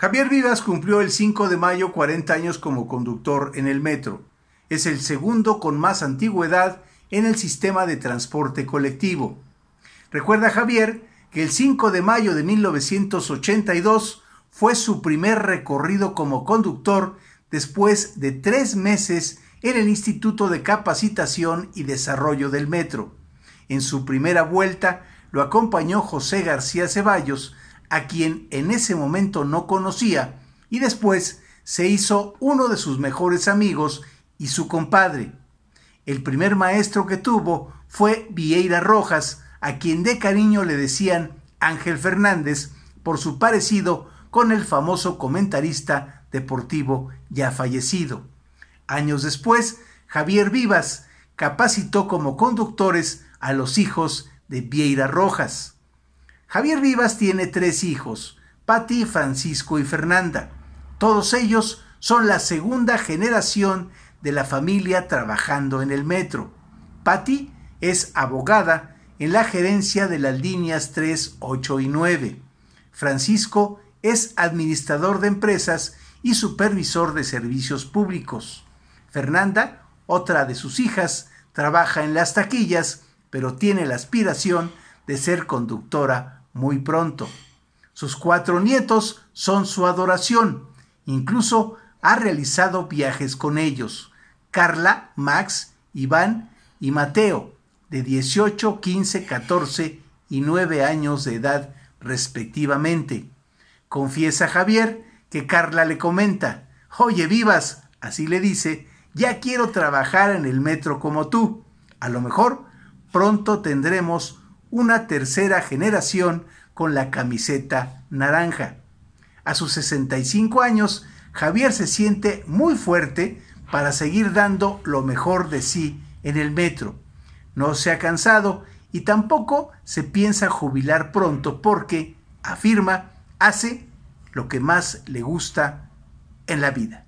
Javier Vivas cumplió el 5 de mayo 40 años como conductor en el metro. Es el segundo con más antigüedad en el sistema de transporte colectivo. Recuerda Javier que el 5 de mayo de 1982 fue su primer recorrido como conductor después de tres meses en el Instituto de Capacitación y Desarrollo del Metro. En su primera vuelta lo acompañó José García Ceballos, a quien en ese momento no conocía, y después se hizo uno de sus mejores amigos y su compadre. El primer maestro que tuvo fue Vieira Rojas, a quien de cariño le decían Ángel Fernández por su parecido con el famoso comentarista deportivo ya fallecido. Años después, Javier Vivas capacitó como conductores a los hijos de Vieira Rojas. Javier Vivas tiene tres hijos, Patti, Francisco y Fernanda. Todos ellos son la segunda generación de la familia trabajando en el metro. Patti es abogada en la gerencia de las líneas 3, 8 y 9. Francisco es administrador de empresas y supervisor de servicios públicos. Fernanda, otra de sus hijas, trabaja en las taquillas, pero tiene la aspiración de ser conductora muy pronto. Sus cuatro nietos son su adoración. Incluso ha realizado viajes con ellos. Carla, Max, Iván y Mateo, de 18, 15, 14 y 9 años de edad respectivamente. Confiesa Javier que Carla le comenta, Oye, vivas, así le dice, ya quiero trabajar en el metro como tú. A lo mejor pronto tendremos una tercera generación con la camiseta naranja. A sus 65 años, Javier se siente muy fuerte para seguir dando lo mejor de sí en el metro. No se ha cansado y tampoco se piensa jubilar pronto porque, afirma, hace lo que más le gusta en la vida.